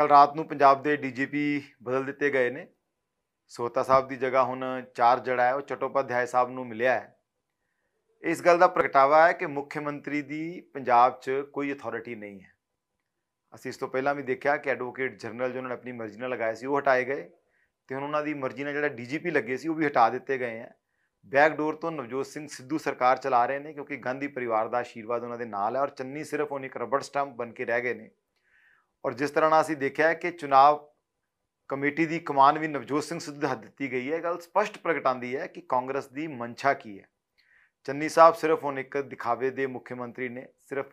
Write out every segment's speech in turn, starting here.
ਕੱਲ ਰਾਤ ਨੂੰ ਪੰਜਾਬ ਦੇ ਡੀਜੀਪੀ ਬਦਲ ਦਿੱਤੇ ਗਏ ਨੇ ਸੋਤਾ ਸਾਹਿਬ ਦੀ ਜਗ੍ਹਾ ਹੁਣ ਚਾਰ ਜੜਾ ਹੈ ਉਹ ਚਟੋਪਾਧਿਆਇ ਸਾਹਿਬ ਨੂੰ ਮਿਲਿਆ ਹੈ ਇਸ ਗੱਲ ਦਾ ਪ੍ਰਗਟਾਵਾ ਹੈ ਕਿ ਮੁੱਖ ਮੰਤਰੀ ਦੀ ਪੰਜਾਬ 'ਚ ਕੋਈ ਅਥਾਰਟੀ ਨਹੀਂ ਹੈ ਅਸੀਂ ਇਸ ਤੋਂ ਪਹਿਲਾਂ ਵੀ ਦੇਖਿਆ ਕਿ ਐਡਵੋਕੇਟ ਜਨਰਲ ਜੋ ਨੇ ਆਪਣੀ ਮਰਜ਼ੀ ਨਾਲ ਲਗਾਏ ਸੀ ਉਹ ਹਟਾਏ ਗਏ ਤੇ ਹੁਣ ਉਹਨਾਂ ਦੀ ਮਰਜ਼ੀ ਨਾਲ ਜਿਹੜਾ ਡੀਜੀਪੀ ਲੱਗੇ ਸੀ ਉਹ ਵੀ ਹਟਾ ਦਿੱਤੇ ਗਏ ਆ ਬੈਕ ਡੋਰ ਤੋਂ ਨਵਜੋਤ ਸਿੰਘ ਸਿੱਧੂ ਸਰਕਾਰ ਚਲਾ ਰਹੇ ਨੇ ਕਿਉਂਕਿ ਗਾਂਧੀ ਪਰਿਵਾਰ ਦਾ ਆਸ਼ੀਰਵਾਦ ਉਹਨਾਂ ਦੇ ਨਾਲ ਹੈ ਔਰ ਚੰਨੀ ਸਿਰਫ ਉਹਨੇ ਇੱਕ ਰਬੜ ਸਟੰਪ ਬਣ ਕੇ ਰਹਿ ਗਏ ਨੇ ਔਰ ਜਿਸ ਤਰ੍ਹਾਂ ਨਾਲ ਅਸੀਂ ਦੇਖਿਆ ਕਿ ਚੁਣਾਵ ਕਮੇਟੀ ਦੀ ਕਮਾਨ ਵੀ ਨਵਜੋਤ ਸਿੰਘ ਸਿੱਧੂ ਦੇ ਹੱਥ ਦਿੱਤੀ ਗਈ ਹੈ ਗੱਲ ਸਪਸ਼ਟ ਪ੍ਰਗਟਾਉਂਦੀ ਹੈ ਕਿ ਕਾਂਗਰਸ ਦੀ ਮਨਸ਼ਾ ਕੀ ਹੈ ਚੰਨੀ ਸਾਹਿਬ ਸਿਰਫ ਹੁਣ ਇੱਕ ਦਿਖਾਵੇ ਦੇ ਮੁੱਖ ਮੰਤਰੀ ਨੇ ਸਿਰਫ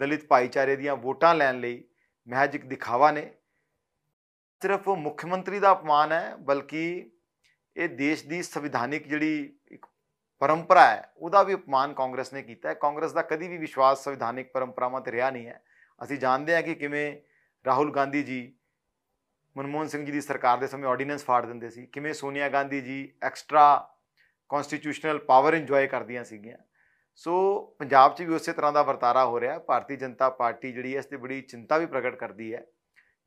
ਦਲਿਤ ਭਾਈਚਾਰੇ ਦੀਆਂ ਵੋਟਾਂ ਲੈਣ ਲਈ ਮਹਿਜ ਇੱਕ ਦਿਖਾਵਾ ਨੇ ਸਿਰਫ ਮੁੱਖ ਮੰਤਰੀ ਦਾ ਅਪਮਾਨ ਹੈ ਬਲਕਿ ਇਹ ਦੇਸ਼ ਦੀ ਸੰਵਿਧਾਨਿਕ ਜਿਹੜੀ ਇੱਕ ਪਰੰਪਰਾ ਹੈ ਉਹਦਾ ਵੀ ਅਪਮਾਨ ਕਾਂਗਰਸ ਨੇ ਕੀਤਾ ਹੈ ਕਾਂਗਰਸ ਦਾ ਕਦੀ ਵੀ ਵਿਸ਼ਵਾਸ ਸੰਵਿਧਾਨਿਕ ਪਰੰਪਰਾਵਾਂ ਤੇ ਰਿਹਾ ਨਹੀਂ ਹੈ ਅਸੀਂ ਜਾਣਦੇ ਹਾਂ ਕਿ ਕਿਵੇਂ ਰਾਹੁਲ ਗਾਂਧੀ ਜੀ ਮਨਮੋਹਨ ਸਿੰਘ ਜੀ ਦੀ ਸਰਕਾਰ ਦੇ ਸਮੇਂ ਆਰਡੀਨੈਂਸ ਫਾੜ ਦਿੰਦੇ ਸੀ ਕਿਵੇਂ ਸੋਨੀਆ ਗਾਂਧੀ ਜੀ ਐਕਸਟਰਾ ਕਨਸਟੀਟਿਊਸ਼ਨਲ ਪਾਵਰ ਇੰਜੋਏ ਕਰਦੀਆਂ ਸੀਗੀਆਂ ਸੋ ਪੰਜਾਬ 'ਚ ਵੀ ਉਸੇ ਤਰ੍ਹਾਂ ਦਾ ਵਰਤਾਰਾ ਹੋ ਰਿਹਾ ਭਾਰਤੀ ਜਨਤਾ ਪਾਰਟੀ ਜਿਹੜੀ ਇਸ ਤੇ ਬੜੀ ਚਿੰਤਾ ਵੀ ਪ੍ਰਗਟ ਕਰਦੀ ਹੈ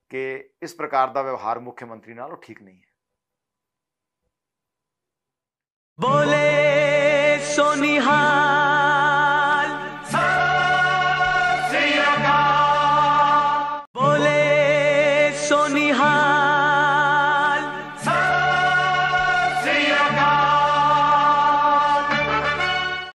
ਕਿ ਇਸ ਪ੍ਰਕਾਰ ਦਾ ਵਿਵਹਾਰ ਮੁੱਖ ਮੰਤਰੀ ਨਾਲ ਉਹ ਠੀਕ ਨਹੀਂ ਹੈ নিহার